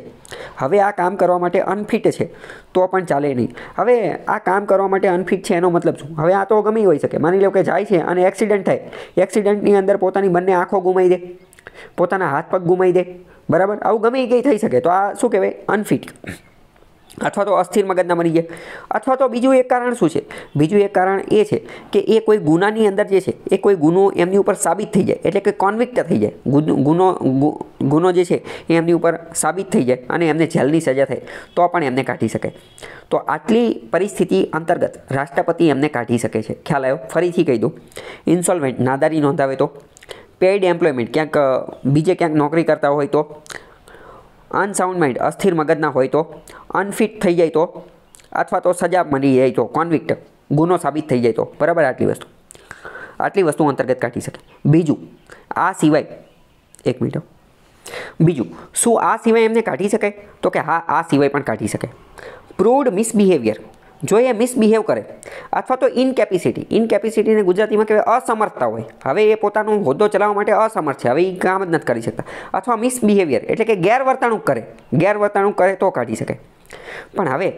હવે આ કામ કરવા માટે અનફિટ છે તો પણ ચાલે નહીં હવે આ કામ કરવા માટે અનફિટ છે એનો મતલબ શું હવે આ તો ગમી હોઈ શકે માની લો કે જાય છે અને એક્સિડન્ટ થાય એક્સિડન્ટની અંદર પોતાની બંને આંખો ગુમાવી દે પોતાના હાથ પગ ગુમાવી દે બરાબર આવું ગમે એ કંઈ થઈ શકે તો આ શું કહેવાય અનફિટ અથવા તો અસ્થિર મગજના બની જાય અથવા તો બીજું એક કારણ શું છે બીજું એક કારણ એ છે કે એ કોઈ ગુનાની અંદર જે છે એ કોઈ ગુનો એમની ઉપર સાબિત થઈ જાય એટલે કે કોન્વિક્ટ થઈ જાય ગુનો ગુનો જે છે એ એમની ઉપર સાબિત થઈ જાય અને એમને જેલની સજા થાય તો પણ એમને કાઢી શકે તો આટલી પરિસ્થિતિ અંતર્ગત રાષ્ટ્રપતિ એમને કાઢી શકે છે ખ્યાલ આવ્યો ફરીથી કહી દઉં ઇન્સોલ્વેન્ટ નાદારી નોંધાવે તો પેઇડ એમ્પ્લોયમેન્ટ ક્યાંક બીજે ક્યાંક નોકરી કરતા હોય તો અનસાઉન્ડ માઇન્ડ અસ્થિર મગજના હોય તો અનફિટ થઈ જાય તો અથવા તો સજા મળી જાય તો કોન્વિક્ટ ગુનો સાબિત થઈ જાય તો બરાબર આટલી વસ્તુ આટલી વસ્તુ અંતર્ગત કાઢી શકે બીજું આ સિવાય એક મિનિટ બીજું શું આ સિવાય એમને કાઢી શકાય તો કે હા આ સિવાય પણ કાઢી શકે પ્રૂવડ મિસબિહેવિયર જો એ મિસબિહેવ કરે અથવા તો ઇનકેપેસિટી ઇનકેપેસિટીને ગુજરાતીમાં કહેવાય અસમર્થતા હોય હવે એ પોતાનો હોદ્દો ચલાવવા માટે અસમર્થ છે હવે એ કામ જ નથી કરી શકતા અથવા મિસબિહેવિયર એટલે કે ગેરવર્તણૂક કરે ગેરવર્તણૂક કરે તો કાઢી શકે પણ હવે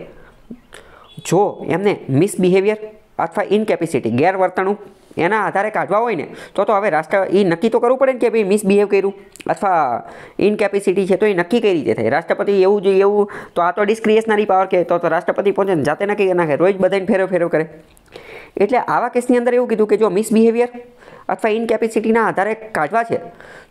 જો એમને મિસબિહેવિયર અથવા ઇનકેપેસિટી ગેરવર્તણૂક એના આધારે કાઢવા હોય ને તો તો હવે રાષ્ટ્ર એ નક્કી તો કરવું પડે ને કે ભાઈ મિસબિહેવ કર્યું અથવા ઇનકેપેસિટી છે તો એ નક્કી કઈ રીતે થાય રાષ્ટ્રપતિ એવું જોઈએ એવું તો આ તો ડિસ્ક્રિએશનરી પાવર કે તો રાષ્ટ્રપતિ પોતે જાતે નક્કી કરી નાખે રોજ બધાને ફેરો ફેરો કરે એટલે આવા કેસની અંદર એવું કીધું કે જો મિસબિહેવિયર અથવા ઇનકેપેસિટીના આધારે કાઢવા છે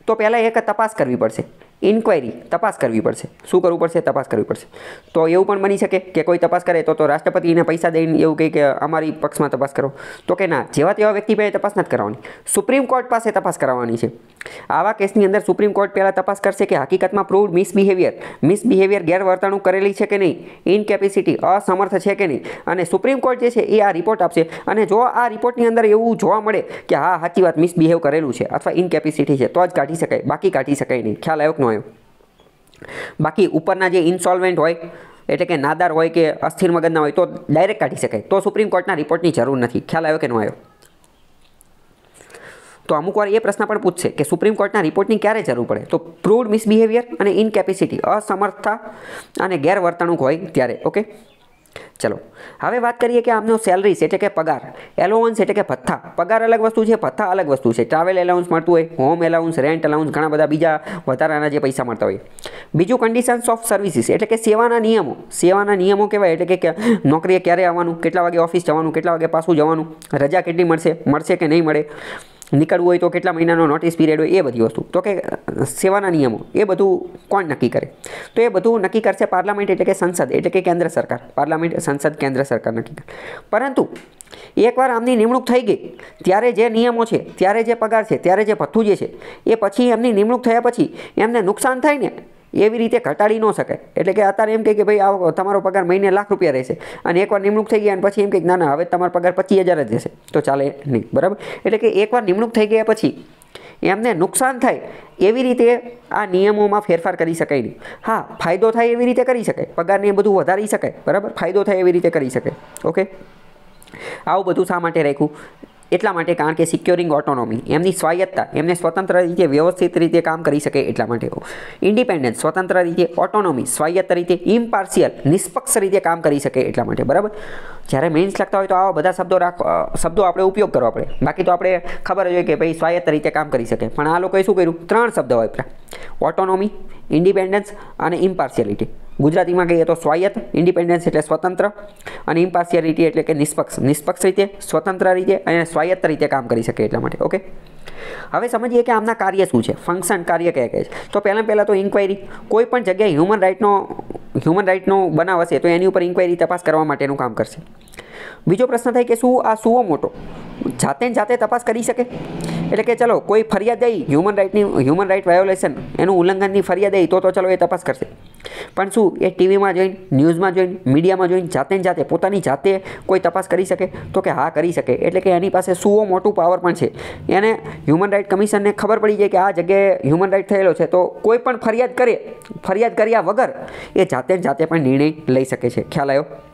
તો પહેલાં એક તપાસ કરવી પડશે ઇન્ક્વાયરી તપાસ કરવી પડશે શું કરવું પડશે તપાસ કરવી પડશે તો એવું પણ બની શકે કે કોઈ તપાસ કરે તો તો રાષ્ટ્રપતિને પૈસા દઈને એવું કહે કે અમારી પક્ષમાં તપાસ કરો તો કે ના જેવા તેવા વ્યક્તિ પાસે તપાસ નથી કરવાની સુપ્રીમ કોર્ટ પાસે તપાસ કરાવવાની છે આવા કેસની અંદર સુપ્રીમ કોર્ટ પહેલાં તપાસ કરશે કે હકીકતમાં પ્રૂવ મિસબિહેવિયર મિસબિહેવિયર ગેરવર્તણૂક કરેલી છે કે નહીં ઇનકેપેસિટી અસમર્થ છે કે નહીં અને સુપ્રીમ કોર્ટ જે છે એ આ રિપોર્ટ આપશે અને જો આ રિપોર્ટની અંદર એવું જોવા મળે કે હા સાચી વાત મિસબિહેવ કરેલું છે અથવા ઇનકેપેસિટી છે તો જ કાઢી શકાય બાકી કાઢી શકાય નહીં ખ્યાલ આવ્યો હોય બાકી ઉપરના જે ઇન્સોલ્વેન્ટ હોય એટલે કે નાદાર હોય કે અસ્થિર મગજના હોય તો ડાયરેક્ટ કાઢી શકાય તો સુપ્રીમ કોર્ટના રિપોર્ટની જરૂર નથી ખ્યાલ આવ્યો કે ન આવ્યો તો અમુકવાર એ પ્રશ્ન પણ પૂછશે કે સુપ્રીમ કોર્ટના રિપોર્ટની ક્યારે જરૂર પડે તો પ્રૂવડ મિસબિહેવિયર અને ઇનકેપેસિટી અસમર્થતા અને ગેરવર્તણૂક હોય ત્યારે ઓકે ચલો હવે વાત કરીએ કે આમનો સેલરીસ એટલે કે પગાર એલોવન્સ એટલે કે ભથ્થા પગાર અલગ વસ્તુ છે ભથ્થા અલગ વસ્તુ છે ટ્રાવેલ એલાઉન્સ મળતું હોય હોમ એલાઉન્સ રેન્ટ એલાઉન્સ ઘણા બધા બીજા વધારાના જે પૈસા મળતા હોય બીજું કન્ડિશન્સ ઓફ સર્વિસીસ એટલે કે સેવાના નિયમો સેવાના નિયમો કહેવાય એટલે કે નોકરીએ ક્યારે આવવાનું કેટલા વાગે ઓફિસ જવાનું કેટલા વાગે પાછું જવાનું રજા કેટલી મળશે મળશે કે નહીં મળે નીકળવું હોય તો કેટલા મહિનાનો નોટિસ પીરિયડ હોય એ બધી વસ્તુ તો કે સેવાના નિયમો એ બધું કોણ નક્કી કરે તો એ બધું નક્કી કરશે પાર્લામેન્ટ એટલે કે સંસદ એટલે કે કેન્દ્ર સરકાર પાર્લામેન્ટ સંસદ કેન્દ્ર સરકાર નક્કી કરે પરંતુ એકવાર આમની નિમણૂક થઈ ગઈ ત્યારે જે નિયમો છે ત્યારે જે પગાર છે ત્યારે જે ભથ્થું જે છે એ પછી એમની નિમણૂક થયા પછી એમને નુકસાન થાય ને એવી રીતે ઘટાડી ન શકાય એટલે કે અત્યારે એમ કહે કે ભાઈ આવો તમારો પગાર મહિને લાખ રૂપિયા રહેશે અને એકવાર નિમણૂક થઈ ગયા અને પછી એમ કહે ના ના હવે તમારો પગાર પચીસ હજાર જ રહેશે તો ચાલે નહીં બરાબર એટલે કે એકવાર નિમણૂક થઈ ગયા પછી એમને નુકસાન થાય એવી રીતે આ નિયમોમાં ફેરફાર કરી શકાય નહીં હા ફાયદો થાય એવી રીતે કરી શકાય પગારને એ બધું વધારી શકાય બરાબર ફાયદો થાય એવી રીતે કરી શકાય ઓકે આવું બધું શા માટે રાખ્યું એટલા માટે કારણ કે સિક્યોરિંગ ઓટોનોમી એમની સ્વાયત્તતા એમને સ્વતંત્ર રીતે વ્યવસ્થિત રીતે કામ કરી શકે એટલા માટે ઇન્ડિપેન્ડન્સ સ્વતંત્ર રીતે ઓટોનોમી સ્વાયત્ત રીતે ઇમ્પાર્શિયલ નિષ્પક્ષ રીતે કામ કરી શકે એટલા માટે બરાબર જ્યારે મેઇન્સ લખતા હોય તો આવા બધા શબ્દો રાખ શબ્દો આપણે ઉપયોગ કરવા પડે બાકી તો આપણે ખબર જ હોય કે ભાઈ સ્વાયત્ત રીતે કામ કરી શકે પણ આ લોકોએ શું કર્યું ત્રણ શબ્દો વાપર્યા ઓટોનોમી ઇન્ડિપેન્ડન્સ અને ઇમ્પાર્શિયાલિટી ગુજરાતીમાં કહીએ તો સ્વાયત્ત ઇન્ડિપેન્ડન્સ એટલે સ્વતંત્ર અને ઇમ્પાર્શિયાલિટી એટલે કે નિષ્પક્ષ નિષ્પક્ષ રીતે સ્વતંત્ર રીતે અને સ્વાયત્ત રીતે કામ કરી શકે એટલા માટે ઓકે હવે સમજીએ કે આમના કાર્ય શું છે ફંક્શન કાર્ય કયા કહે છે તો પહેલાં પહેલાં તો ઇન્ક્વાયરી કોઈ પણ જગ્યાએ હ્યુમન રાઇટનો હ્યુમન રાઇટનો બનાવશે તો એની ઉપર ઇન્ક્વાયરી તપાસ કરવા માટેનું કામ કરશે બીજો પ્રશ્ન થાય કે શું આ સુઓ મોટો જાતે જાતે તપાસ કરી શકે એટલે કે ચલો કોઈ ફરિયાદ દઈ હ્યુમન રાઇટની હ્યુમન રાઇટ વાયોલેશન એનું ઉલ્લંઘનની ફરિયાદ દઈ તો તો ચલો એ તપાસ કરશે પણ શું એ ટીવીમાં જોઈને ન્યૂઝમાં જોઈને મીડિયામાં જોઈને જાતે જાતે પોતાની જાતે કોઈ તપાસ કરી શકે તો કે હા કરી શકે એટલે કે એની પાસે સુઓ મોટું પાવર પણ છે એને હ્યુમન રાઇટ કમિશનને ખબર પડી જાય કે આ જગ્યાએ હ્યુમન રાઇટ થયેલો છે તો કોઈ પણ ફરિયાદ કરે ફરિયાદ કર્યા વગર એ જાતે જાતે પણ નિર્ણય લઈ શકે છે ખ્યાલ આવ્યો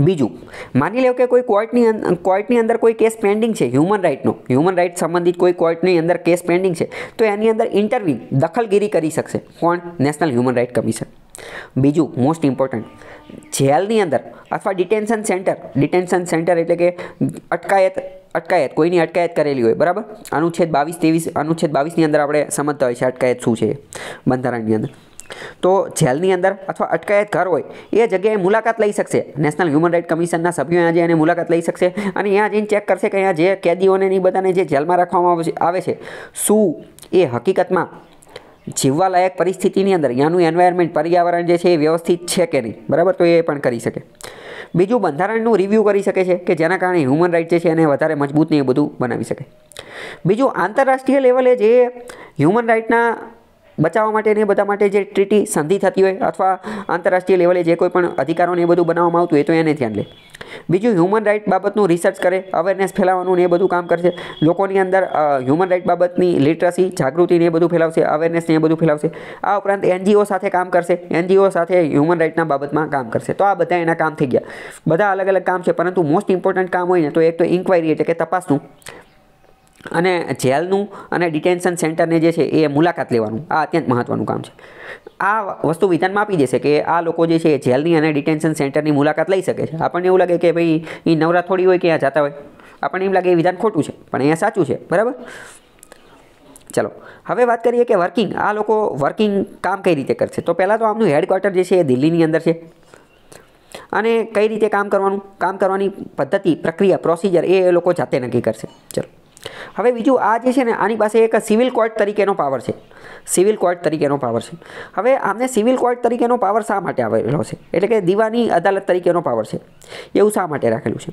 બીજું માની લો કે કોઈ કોર્ટની કોર્ટની અંદર કોઈ કેસ પેન્ડિંગ છે હ્યુમન રાઇટનો હ્યુમન રાઇટ સંબંધિત કોઈ કોર્ટની અંદર કેસ પેન્ડિંગ છે તો એની અંદર ઇન્ટરવ્યુ દખલગીરી કરી શકશે કોણ નેશનલ હ્યુમન રાઇટ કમિશન બીજું મોસ્ટ ઇમ્પોર્ટન્ટ જેલની અંદર અથવા ડિટેન્શન સેન્ટર ડિટેન્શન સેન્ટર એટલે કે અટકાયત અટકાયત કોઈની અટકાયત કરેલી હોય બરાબર અનુચ્છેદ બાવીસ ત્રેવીસ અનુચ્છેદ બાવીસની અંદર આપણે સમજતા હોય છે અટકાયત શું છે બંધારણની અંદર તો જેલની અંદર અથવા અટકાયત ઘર હોય એ જગ્યાએ મુલાકાત લઈ શકશે નેશનલ હ્યુમન રાઇટ કમિશનના સભ્યો અહીંયા જઈને મુલાકાત લઈ શકશે અને અહીંયા જઈને ચેક કરશે કે અહીંયા જે કેદીઓને એ બધાને જે જેલમાં રાખવામાં આવે છે શું એ હકીકતમાં જીવવાલાયક પરિસ્થિતિની અંદર યાનું એન્વાયરમેન્ટ પર્યાવરણ જે છે એ વ્યવસ્થિત છે કે નહીં બરાબર તો એ પણ કરી શકે બીજું બંધારણનું રિવ્યૂ કરી શકે છે કે જેના કારણે હ્યુમન રાઇટ જે છે એને વધારે મજબૂત ને એ બધું બનાવી શકે બીજું આંતરરાષ્ટ્રીય લેવલે જે હ્યુમન રાઇટના બચાવવા માટે માટેને બધા માટે જે ટ્રીટી સંધિ થતી હોય અથવા આંતરરાષ્ટ્રીય લેવલે જે કોઈ પણ અધિકારોને એ બધું બનાવવામાં આવતું હોય તો એને ધ્યાન લે બીજું હ્યુમન રાઇટ બાબતનું રિસર્ચ કરે અવેરનેસ ફેલાવવાનું ને એ બધું કામ કરશે લોકોની અંદર હ્યુમન રાઇટ બાબતની લિટરસી જાગૃતિને એ બધું ફેલાવશે અવેરનેસને એ બધું ફેલાવશે આ ઉપરાંત એનજીઓ સાથે કામ કરશે એનજીઓ સાથે હ્યુમન રાઇટના બાબતમાં કામ કરશે તો આ બધા એના કામ થઈ ગયા બધા અલગ અલગ કામ છે પરંતુ મોસ્ટ ઇમ્પોર્ટન્ટ કામ હોય ને તો એક તો ઇન્ક્વાયરી એટલે કે તપાસનું અને જેલનું અને ડિટેન્શન સેન્ટરને જે છે એ મુલાકાત લેવાનું આ અત્યંત મહત્ત્વનું કામ છે આ વસ્તુ વિધાનમાં આપી દેશે કે આ લોકો જે છે જેલની અને ડિટેન્શન સેન્ટરની મુલાકાત લઈ શકે છે આપણને એવું લાગે કે ભાઈ એ નવરા થોડી હોય કે ક્યાં જતા હોય આપણને એમ લાગે એ વિધાન ખોટું છે પણ અહીંયા સાચું છે બરાબર ચલો હવે વાત કરીએ કે વર્કિંગ આ લોકો વર્કિંગ કામ કઈ રીતે કરશે તો પહેલાં તો આમનું હેડક્વાર્ટર જે છે એ દિલ્હીની અંદર છે અને કઈ રીતે કામ કરવાનું કામ કરવાની પદ્ધતિ પ્રક્રિયા પ્રોસિજર એ લોકો જાતે નક્કી કરશે ચલો હવે બીજું આ જે છે ને આની પાસે એક સિવિલ કોર્ટ તરીકેનો પાવર છે સિવિલ કોર્ટ તરીકેનો પાવર છે હવે આમને સિવિલ કોર્ટ તરીકેનો પાવર શા માટે આવેલો છે એટલે કે દીવાની અદાલત તરીકેનો પાવર છે એવું શા માટે રાખેલું છે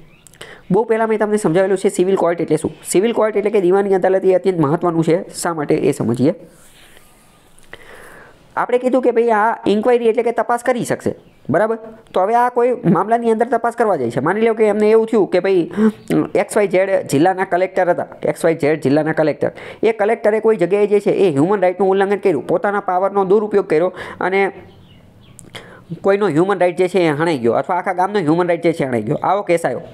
બહુ પહેલાં મેં તમને સમજાવેલું છે સિવિલ કોર્ટ એટલે શું સિવિલ કોર્ટ એટલે કે દીવાની અદાલત એ અત્યંત મહત્વનું છે શા માટે એ સમજીએ આપણે કીધું કે ભાઈ આ ઇન્ક્વાયરી એટલે કે તપાસ કરી શકશે બરાબર તો હવે આ કોઈ મામલાની અંદર તપાસ કરવા જાય છે માની લો કે એમને એવું થયું કે ભાઈ એક્સ વાય ઝેડ જિલ્લાના કલેક્ટર હતા એક્સ વાય ઝેડ જિલ્લાના કલેક્ટર એ કલેક્ટરે કોઈ જગ્યાએ જે છે એ હ્યુમન રાઇટનું ઉલ્લંઘન કર્યું પોતાના પાવરનો દુરુપયોગ કર્યો અને કોઈનો હ્યુમન રાઇટ જે છે એ હણાઈ ગયો અથવા આખા ગામનો હ્યુમન રાઇટ જે છે હણાઈ ગયો આવો કેસ આવ્યો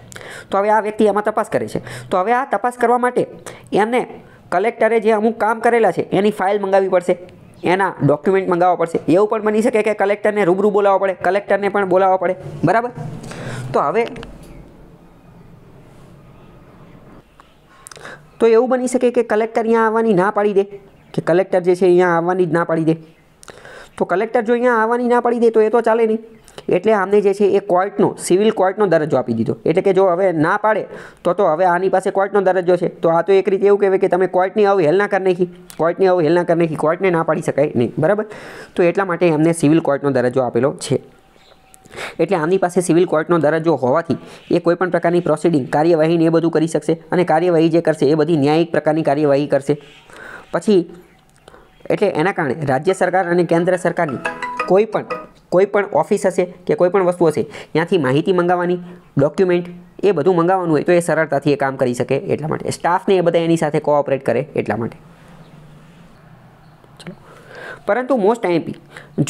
તો હવે આ વ્યક્તિ આમાં તપાસ કરે છે તો હવે આ તપાસ કરવા માટે એમને કલેક્ટરે જે અમુક કામ કરેલા છે એની ફાઇલ મંગાવી પડશે એના ડોક્યુમેન્ટ મંગાવવા પડશે એવું પણ બની શકે કે કલેક્ટરને રૂબરૂ બોલાવવા પડે કલેક્ટરને પણ બોલાવવા પડે બરાબર તો હવે તો એવું બની શકે કે કલેક્ટર અહીંયા આવવાની ના પાડી દે કે કલેક્ટર જે છે અહીંયા આવવાની જ ના પાડી દે તો કલેક્ટર જો અહીંયા આવવાની ના પાડી દે તો એ તો ચાલે નહીં એટલે આમને જે છે એ કોર્ટનો સિવિલ કોર્ટનો દરજ્જો આપી દીધો એટલે કે જો હવે ના પાડે તો તો હવે આની પાસે કોર્ટનો દરજ્જો છે તો આ તો એક રીતે એવું કહેવાય કે તમે કોર્ટની અવહેલના કરી નાખી કોર્ટની અવહેલના કરી નાખી કોર્ટને ના પાડી શકાય નહીં બરાબર તો એટલા માટે એમને સિવિલ કોર્ટનો દરજ્જો આપેલો છે એટલે આમની પાસે સિવિલ કોર્ટનો દરજ્જો હોવાથી એ કોઈપણ પ્રકારની પ્રોસિડિંગ કાર્યવાહીને એ બધું કરી શકશે અને કાર્યવાહી જે કરશે એ બધી ન્યાયિક પ્રકારની કાર્યવાહી કરશે પછી એટલે એના કારણે રાજ્ય સરકાર અને કેન્દ્ર સરકારની કોઈ પણ કોઈ પણ ઓફિસ હશે કે કોઈ પણ વસ્તુ હશે ત્યાંથી માહિતી મંગાવવાની ડોક્યુમેન્ટ એ બધું મંગાવવાનું હોય તો એ સરળતાથી એ કામ કરી શકે એટલા માટે સ્ટાફને એ બધા એની સાથે કોઓપરેટ કરે એટલા માટે પરંતુ મોસ્ટ આઈમ્પી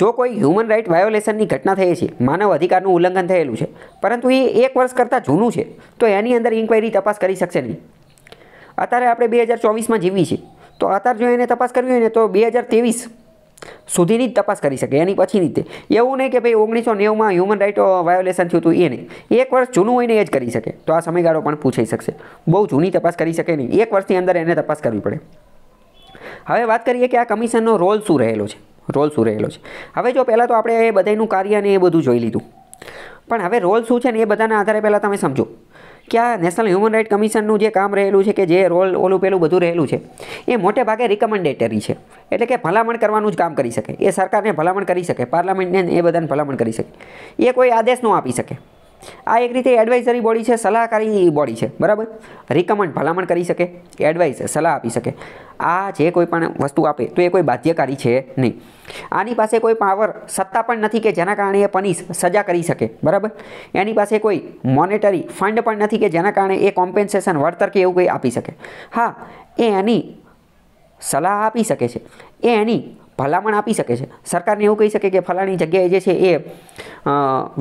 જો કોઈ હ્યુમન રાઇટ વાયોલેશનની ઘટના થઈ છે માનવ અધિકારનું ઉલ્લંઘન થયેલું છે પરંતુ એ એક વર્ષ કરતાં જૂનું છે તો એની અંદર ઇન્ક્વાયરી તપાસ કરી શકશે નહીં અત્યારે આપણે બે હજાર ચોવીસમાં જીવી છે તો અત્યારે જો એને તપાસ કરવી હોય ને તો બે હજાર ત્રેવીસ સુધીની જ તપાસ કરી શકે એની પછી રીતે એવું નહીં કે ભાઈ ઓગણીસો નેવુંમાં હ્યુમન રાઇટ વાયોલેશન થયું હતું એ નહીં એક વર્ષ જૂનું હોય ને એ જ કરી શકે તો આ સમયગાળો પણ પૂછાઈ શકશે બહુ જૂની તપાસ કરી શકે નહીં એક વર્ષની અંદર એને તપાસ કરવી પડે હવે વાત કરીએ કે આ કમિશનનો રોલ શું રહેલો છે રોલ શું રહેલો છે હવે જો પહેલાં તો આપણે એ બધાનું કાર્ય અને એ બધું જોઈ લીધું પણ હવે રોલ શું છે ને એ બધાના આધારે પહેલાં તમે સમજો કે આ નેશનલ હ્યુમન રાઇટ કમિશનનું જે કામ રહેલું છે કે જે રોલ ઓલું પેલું બધું રહેલું છે એ મોટે ભાગે રિકમેન્ડેટરી છે એટલે કે ભલામણ કરવાનું જ કામ કરી શકે એ સરકારને ભલામણ કરી શકે પાર્લામેન્ટને એ બધાને ભલામણ કરી શકે એ કોઈ આદેશ ન આપી શકે આ એક રીતે એડવાઇઝરી બોડી છે સલાહકારી બોડી છે બરાબર રિકમેન્ડ ભલામણ કરી શકે એડવાઇસ સલાહ આપી શકે આ જે કોઈ પણ વસ્તુ આપે તો એ કોઈ બાધ્યકારી છે નહીં આની પાસે કોઈ પાવર સત્તા પણ નથી કે જેના કારણે એ પનિશ સજા કરી શકે બરાબર એની પાસે કોઈ મોનેટરી ફંડ પણ નથી કે જેના કારણે એ કોમ્પેન્સેશન વળતર કે એવું કંઈ આપી શકે હા એ એની સલાહ આપી શકે છે એ એની ભલામણ આપી શકે છે સરકારને એવું કહી શકે કે ફલાણી જગ્યાએ જે છે એ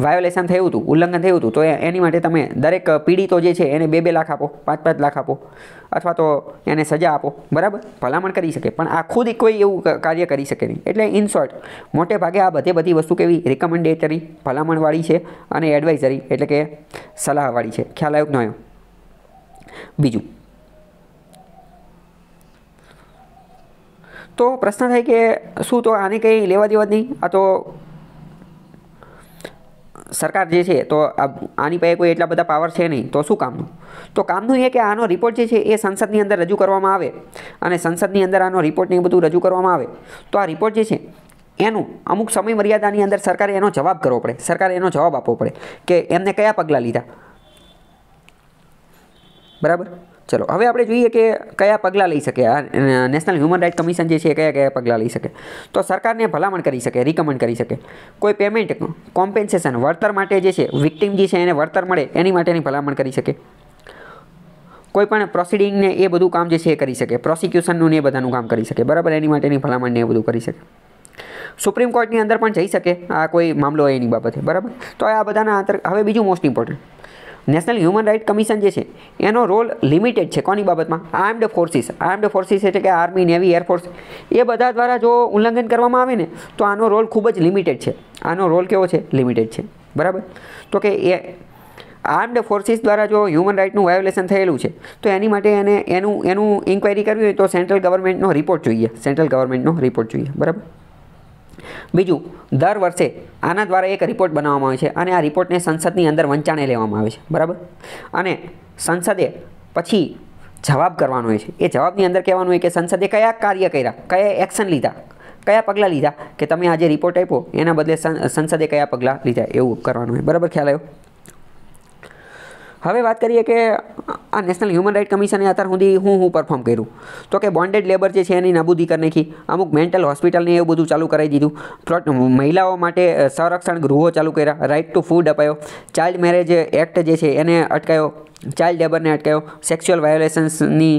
વાયોલેશન થયું હતું ઉલ્લંઘન થયું હતું તો એની માટે તમે દરેક પીડિતો જે છે એને બે બે લાખ આપો પાંચ પાંચ લાખ આપો અથવા તો એને સજા આપો બરાબર ભલામણ કરી શકે પણ આ ખુદ કોઈ એવું કાર્ય કરી શકે નહીં એટલે ઇન શોર્ટ મોટે ભાગે આ બધે બધી વસ્તુ કેવી રિકમેન્ડેટરી ભલામણવાળી છે અને એડવાઇઝરી એટલે કે સલાહવાળી છે ખ્યાલ આવ્યો ન આવ્યો બીજું તો પ્રશ્ન થાય કે શું તો આને કંઈ લેવા દેવા જ નહીં આ તો સરકાર જે છે તો આની પાસે કોઈ એટલા બધા પાવર છે નહીં તો શું કામનું તો કામનું એ કે આનો રિપોર્ટ જે છે એ સંસદની અંદર રજૂ કરવામાં આવે અને સંસદની અંદર આનો રિપોર્ટ ને એ બધું રજૂ કરવામાં આવે તો આ રિપોર્ટ જે છે એનું અમુક સમય મર્યાદાની અંદર સરકારે એનો જવાબ કરવો પડે સરકારે એનો જવાબ આપવો પડે કે એમને કયા પગલાં લીધા બરાબર ચલો હવે આપણે જોઈએ કે કયા પગલાં લઈ શકે આ નેશનલ હ્યુમન રાઇટ કમિશન જે છે કયા કયા પગલાં લઈ શકે તો સરકારને ભલામણ કરી શકે રિકમેન્ડ કરી શકે કોઈ પેમેન્ટ કોમ્પેન્સેશન વળતર માટે જે છે વિક્ટિમ જે છે એને વળતર મળે એની માટેની ભલામણ કરી શકે કોઈ પણ પ્રોસિડિંગને એ બધું કામ જે છે એ કરી શકે પ્રોસિક્યુશનનું ને એ બધાનું કામ કરી શકે બરાબર એની માટેની ભલામણને એ બધું કરી શકે સુપ્રીમ કોર્ટની અંદર પણ જઈ શકે આ કોઈ મામલો એની બાબતે બરાબર તો આ બધાના અંતર હવે બીજું most important national human right commission જે છે એનો રોલ લિમિટેડ છે કોની બાબતમાં આર્મ્ડ ફોર્સિસ આર્મ્ડ ફોર્સિસ એટલે કે આર્મી નેવી એરફોર્સ એ બધા દ્વારા જો ઉલ્લંઘન કરવામાં આવે ને તો આનો રોલ ખૂબ જ લિમિટેડ છે આનો રોલ કેવો છે લિમિટેડ છે બરાબર તો કે એ આર્મ્ડ ફોર્સિસ દ્વારા જો હ્યુમન રાઇટનું વાયોલેશન થયેલું છે તો એની માટે એને એનું એનું ઇન્ક્વાયરી કરવી હોય તો સેન્ટ્રલ ગવર્મેન્ટનો રિપોર્ટ જોઈએ સેન્ટ્રલ ગવર્મેન્ટનો રિપોર્ટ જોઈએ બરાબર બીજું દર વર્ષે આના દ્વારા એક રિપોર્ટ બનાવવામાં આવે છે અને આ રિપોર્ટને સંસદની અંદર વંચાણે લેવામાં આવે છે બરાબર અને સંસદે પછી જવાબ કરવાનો હોય છે એ જવાબની અંદર કહેવાનું હોય કે સંસદે કયા કાર્ય કર્યા કયા એક્શન લીધા કયા પગલાં લીધા કે તમે આજે રિપોર્ટ આપ્યો એના બદલે સંસદે કયા પગલાં લીધા એવું કરવાનું હોય બરાબર ખ્યાલ આવ્યો હવે વાત કરીએ કે આ નેશનલ હ્યુમન રાઇટ કમિશને અત્યાર સુધી હું હું પરફોર્મ કર્યું તો કે બોન્ડેડ લેબર જે છે એની નાબૂદી કરી નાખી અમુક મેન્ટલ હોસ્પિટલને એવું બધું ચાલુ કરાવી દીધું મહિલાઓ માટે સંરક્ષણ ગૃહો ચાલુ કર્યા રાઇટ ટુ ફૂડ અપાયો ચાઇલ્ડ મેરેજ એક્ટ જે છે એને અટકાયો ચાઇલ્ડ લેબરને અટકાયો સેક્સ્યુઅલ વાયોલેશન્સની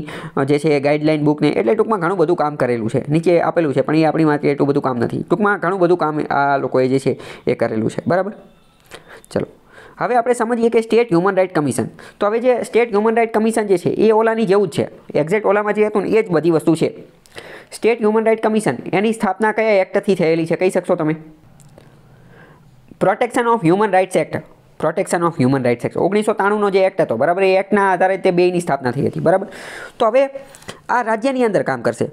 જે છે ગાઈડલાઇન બુકને એટલે ટૂંકમાં ઘણું બધું કામ કરેલું છે નીચે આપેલું છે પણ એ આપણી માટે એટલું બધું કામ નથી ટૂંકમાં ઘણું બધું કામ આ લોકોએ જે છે એ કરેલું છે બરાબર ચલો હવે આપણે સમજીએ કે સ્ટેટ હ્યુમન રાઇટ કમિશન તો હવે જે સ્ટેટ હ્યુમન રાઇટ કમિશન જે છે એ ઓલાની જેવું જ છે એક્ઝેક્ટ ઓલામાં જે હતું ને એ જ બધી વસ્તુ છે સ્ટેટ હ્યુમન રાઇટ કમિશન એની સ્થાપના કયા એક્ટથી થયેલી છે કહી શકશો તમે protection of human rights act protection of human rights act ઓગણીસો ત્રાણુંનો જે એક્ટ હતો બરાબર એ એક્ટના આધારે તે બેની સ્થાપના થઈ હતી બરાબર તો હવે આ રાજ્યની અંદર કામ કરશે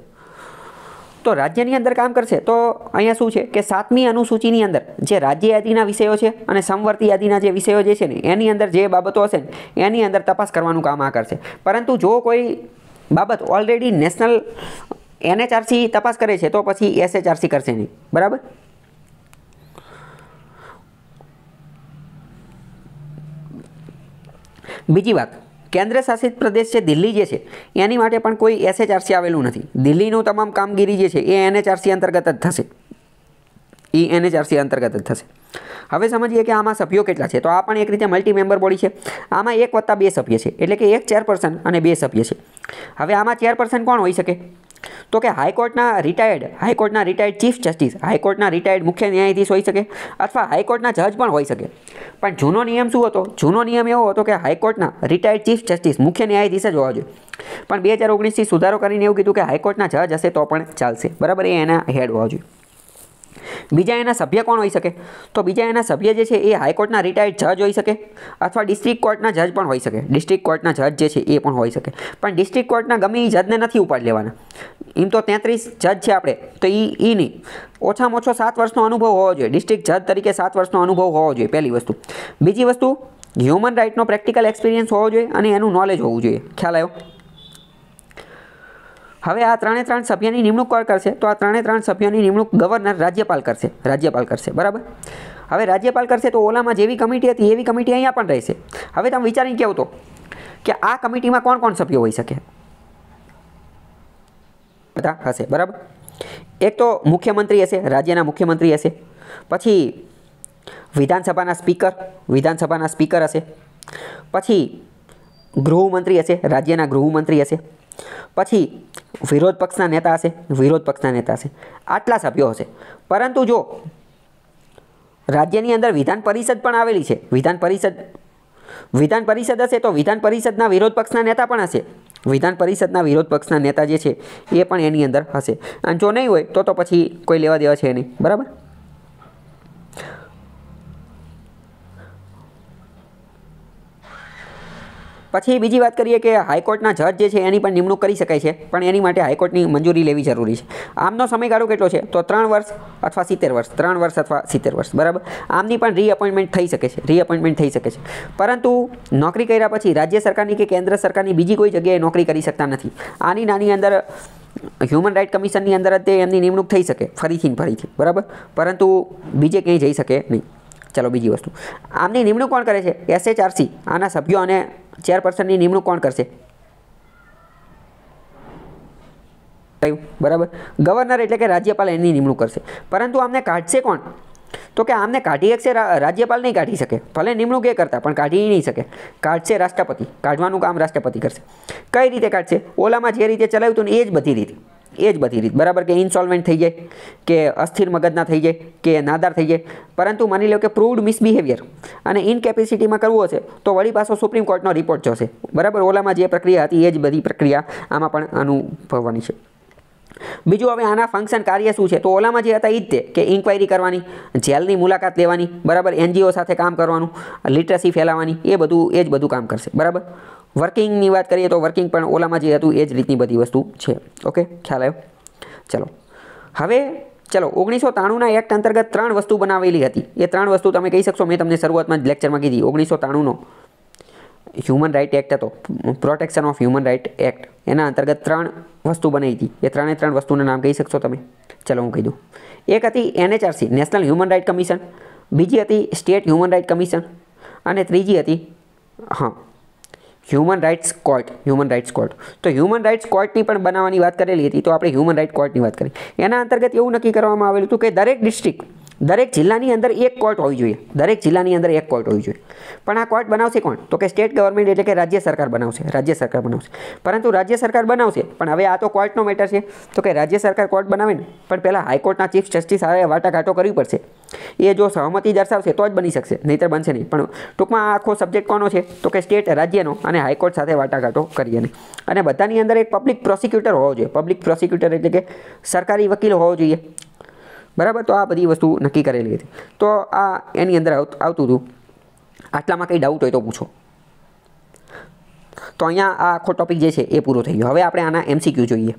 તો રાજ્યની અંદર કામ કરશે તો અહીંયા શું છે કે સાતમી અનુસૂચિની અંદર જે રાજ્ય યાદીના વિષયો છે અને સમવર્તી યાદીના જે વિષયો જે છે ને એની અંદર જે બાબતો હશે ને એની અંદર તપાસ કરવાનું કામ આ કરશે પરંતુ જો કોઈ બાબત ઓલરેડી નેશનલ એનએચઆરસી તપાસ કરે છે તો પછી એસએચઆરસી કરશે નહીં બરાબર બીજી વાત કેન્દ્રશાસિત પ્રદેશ છે દિલ્હી જે છે એની માટે પણ કોઈ એસએચઆરસી આવેલું નથી દિલ્હીનું તમામ કામગીરી જે છે એ એનએચઆરસી અંતર્ગત જ થશે એ એનએચઆરસી અંતર્ગત જ થશે હવે સમજીએ કે આમાં સભ્યો કેટલા છે તો આ પણ એક રીતે મલ્ટી મેમ્બર બોડી છે આમાં એક વત્તા બે સભ્ય છે એટલે કે એક ચેરપર્સન અને બે સભ્ય છે હવે આમાં ચેરપર્સન કોણ હોઈ શકે તો કે હાઈકોર્ટના રિટાયર્ડ હાઈકોર્ટના રિટાયર્ડ ચીફ જસ્ટિસ હાઈકોર્ટના રિટાયર્ડ મુખ્ય ન્યાયાધીશ હોઈ શકે અથવા હાઈકોર્ટના જજ પણ હોઈ શકે પણ જૂનો નિયમ શું હતો જૂનો નિયમ એવો હતો કે હાઈકોર્ટના રિટાયર્ડ ચીફ જસ્ટિસ મુખ્ય ન્યાયાધીશ જ હોવા જોઈએ પણ બે હજાર ઓગણીસથી સુધારો કરીને એવું કીધું કે હાઈકોર્ટના જજ હશે તો પણ ચાલશે બરાબર એ એના હેડ હોવા જોઈએ બીજા એના સભ્ય કોણ હોઈ શકે તો બીજા એના સભ્ય જે છે એ હાઈકોર્ટના રિટાયર્ડ જજ હોઈ શકે અથવા ડિસ્ટ્રિક્ટ કોર્ટના જજ પણ હોઈ શકે ડિસ્ટ્રિક્ટ કોર્ટના જજ જે છે એ પણ હોઈ શકે પણ ડિસ્ટ્રિક્ટ કોર્ટના ગમે એ જજને નથી ઉપાડ લેવાના એમ તો તેત્રીસ જજ છે આપણે તો એ એ નહીં ઓછામાં ઓછો સાત વર્ષનો અનુભવ હોવો જોઈએ ડિસ્ટ્રિક્ટ જજ તરીકે સાત વર્ષનો અનુભવ હોવો જોઈએ પહેલી વસ્તુ બીજી વસ્તુ હ્યુમન રાઇટનો પ્રેક્ટિકલ એક્સપિરિયન્સ હોવો જોઈએ અને એનું નોલેજ હોવું જોઈએ ખ્યાલ આવ્યો હવે આ ત્રણે ત્રણ સભ્યની નિમણૂક કોણ કરશે તો આ ત્રણે ત્રણ સભ્યોની નિમણૂક ગવર્નર રાજ્યપાલ કરશે રાજ્યપાલ કરશે બરાબર હવે રાજ્યપાલ કરશે તો ઓલામાં જેવી કમિટી હતી એવી કમિટી અહીંયા પણ રહેશે હવે તમે વિચારીને કેવું તો કે આ કમિટીમાં કોણ કોણ સભ્યો હોઈ શકે બધા હશે બરાબર એક તો મુખ્યમંત્રી હશે રાજ્યના મુખ્યમંત્રી હશે પછી વિધાનસભાના સ્પીકર વિધાનસભાના સ્પીકર હશે પછી ગૃહમંત્રી હશે રાજ્યના ગૃહમંત્રી હશે પછી વિરોધ પક્ષના નેતા હશે વિરોધ પક્ષના નેતા હશે આટલા સભ્યો હશે પરંતુ જો રાજ્યની અંદર વિધાન પરિષદ પણ આવેલી છે વિધાન પરિષદ વિધાન પરિષદ હશે તો વિધાન પરિષદના વિરોધ પક્ષના નેતા પણ હશે વિધાન પરિષદના વિરોધ પક્ષના નેતા જે છે એ પણ એની અંદર હશે અને જો નહીં હોય તો તો પછી કોઈ લેવા દેવા છે નહીં બરાબર પછી બીજી વાત કરીએ કે હાઈકોર્ટના જજ જે છે એની પણ નિમણૂક કરી શકાય છે પણ એની માટે હાઈકોર્ટની મંજૂરી લેવી જરૂરી છે આમનો સમયગાળો કેટલો છે તો ત્રણ વર્ષ અથવા સિત્તેર વર્ષ ત્રણ વર્ષ અથવા સિત્તેર વર્ષ બરાબર આમની પણ રીઅપોઇન્ટમેન્ટ થઈ શકે છે રીઅપોઇન્ટમેન્ટ થઈ શકે છે પરંતુ નોકરી કર્યા પછી રાજ્ય સરકારની કે કેન્દ્ર સરકારની બીજી કોઈ જગ્યાએ નોકરી કરી શકતા નથી આની નાની અંદર હ્યુમન રાઇટ કમિશનની અંદર જ તે એમની નિમણૂક થઈ શકે ફરીથી ફરીથી બરાબર પરંતુ બીજે ક્યાંય જઈ શકે નહીં ચાલો બીજી વસ્તુ આમની નિમણૂક કોણ કરે છે એસએચઆરસી આના સભ્યો અને ચેરપર્સનની નિમણૂક કોણ કરશે બરાબર ગવર્નર એટલે કે રાજ્યપાલ એની નિમણૂક કરશે પરંતુ આમને કાઢશે કોણ તો કે આમને કાઢી શકશે રાજ્યપાલ નહીં કાઢી શકે ભલે નિમણૂક એ કરતા પણ કાઢી નહીં શકે કાઢશે રાષ્ટ્રપતિ કાઢવાનું કામ રાષ્ટ્રપતિ કરશે કઈ રીતે કાઢશે ઓલામાં જે રીતે ચલાવ્યું હતું ને એ જ બધી રીતે એ જ બધી રીત બરાબર કે ઇન્સોલ્વેન્ટ થઈ જાય કે અસ્થિર મગજના થઈ જાય કે નાદાર થઈ જાય પરંતુ માની લો કે પ્રૂવડ મિસબિહેવિયર અને ઇનકેપેસિટીમાં કરવો છે તો વળી પાછો સુપ્રીમ કોર્ટનો રિપોર્ટ જોશે બરાબર ઓલામાં જે પ્રક્રિયા હતી એ જ બધી પ્રક્રિયા આમાં પણ અનુભવવાની છે બીજું હવે આના ફંક્શન કાર્ય શું છે તો ઓલામાં જે હતા એ જ તે કે ઇન્ક્વાયરી કરવાની જેલની મુલાકાત લેવાની બરાબર એનજીઓ સાથે કામ કરવાનું લિટરસી ફેલાવાની એ બધું એ જ બધું કામ કરશે બરાબર વર્કિંગની વાત કરીએ તો વર્કિંગ પણ ઓલામાં જે હતું એ જ રીતની બધી વસ્તુ છે ઓકે ખ્યાલ આવ્યો ચલો હવે ચલો ઓગણીસો ત્રાણુંના એક્ટ અંતર્ગત ત્રણ વસ્તુ બનાવેલી હતી એ ત્રણ વસ્તુ તમે કહી શકશો મેં તમને શરૂઆતમાં જ લેક્ચરમાં કીધી ઓગણીસો ત્રાણુંનો હ્યુમન રાઇટ એક્ટ હતો protection of human right act એના અંતર્ગત ત્રણ વસ્તુ બનાવી હતી એ ત્રણે ત્રણ વસ્તુના નામ કહી શકશો તમે ચલો હું કહી દઉં એક હતી NHRC national human right commission બીજી હતી સ્ટેટ હ્યુમન રાઇટ કમિશન અને ત્રીજી હતી હા human rights court human rights court તો હ્યુમન રાઇટ્સ કોર્ટની પણ બનાવવાની વાત કરેલી હતી તો આપણે હ્યુમન રાઇટ કોર્ટની વાત કરી એના અંતર્ગત એવું નક્કી કરવામાં આવેલું હતું કે દરેક ડિસ્ટ્રિક્ટ દરેક જિલ્લાની અંદર એક કોર્ટ હોવી જોઈએ દરેક જિલ્લાની અંદર એક કોર્ટ હોવી જોઈએ પણ આ કોર્ટ બનાવશે કોણ તો કે સ્ટેટ ગવર્મેન્ટ એટલે કે રાજ્ય સરકાર બનાવશે રાજ્ય સરકાર બનાવશે પરંતુ રાજ્ય સરકાર બનાવશે પણ હવે આ તો કોર્ટનો મેટર છે તો કે રાજ્ય સરકાર કોર્ટ બનાવે ને પણ પહેલાં હાઈકોર્ટના ચીફ જસ્ટિસ સાથે વાટાઘાટો કરવી પડશે એ જો સહમતિ દર્શાવશે તો જ બની શકશે નહીંતર બનશે નહીં પણ ટૂંકમાં આ આખો સબ્જેક્ટ કોનો છે તો કે સ્ટેટ રાજ્યનો અને હાઈકોર્ટ સાથે વાટાઘાટો કરીએ અને બધાની અંદર એક પબ્લિક પ્રોસિક્યુટર હોવો જોઈએ પબ્લિક પ્રોસિક્યુટર એટલે કે સરકારી વકીલ હોવો જોઈએ બરાબર તો આ બધી વસ્તુ નક્કી કરેલી હતી તો આ એની અંદર આવતું હતું આટલામાં કંઈ ડાઉટ હોય તો પૂછો તો અહીંયા આ આખો ટોપિક જે છે એ પૂરો થઈ ગયો હવે આપણે આના એમસીક્યુ જોઈએ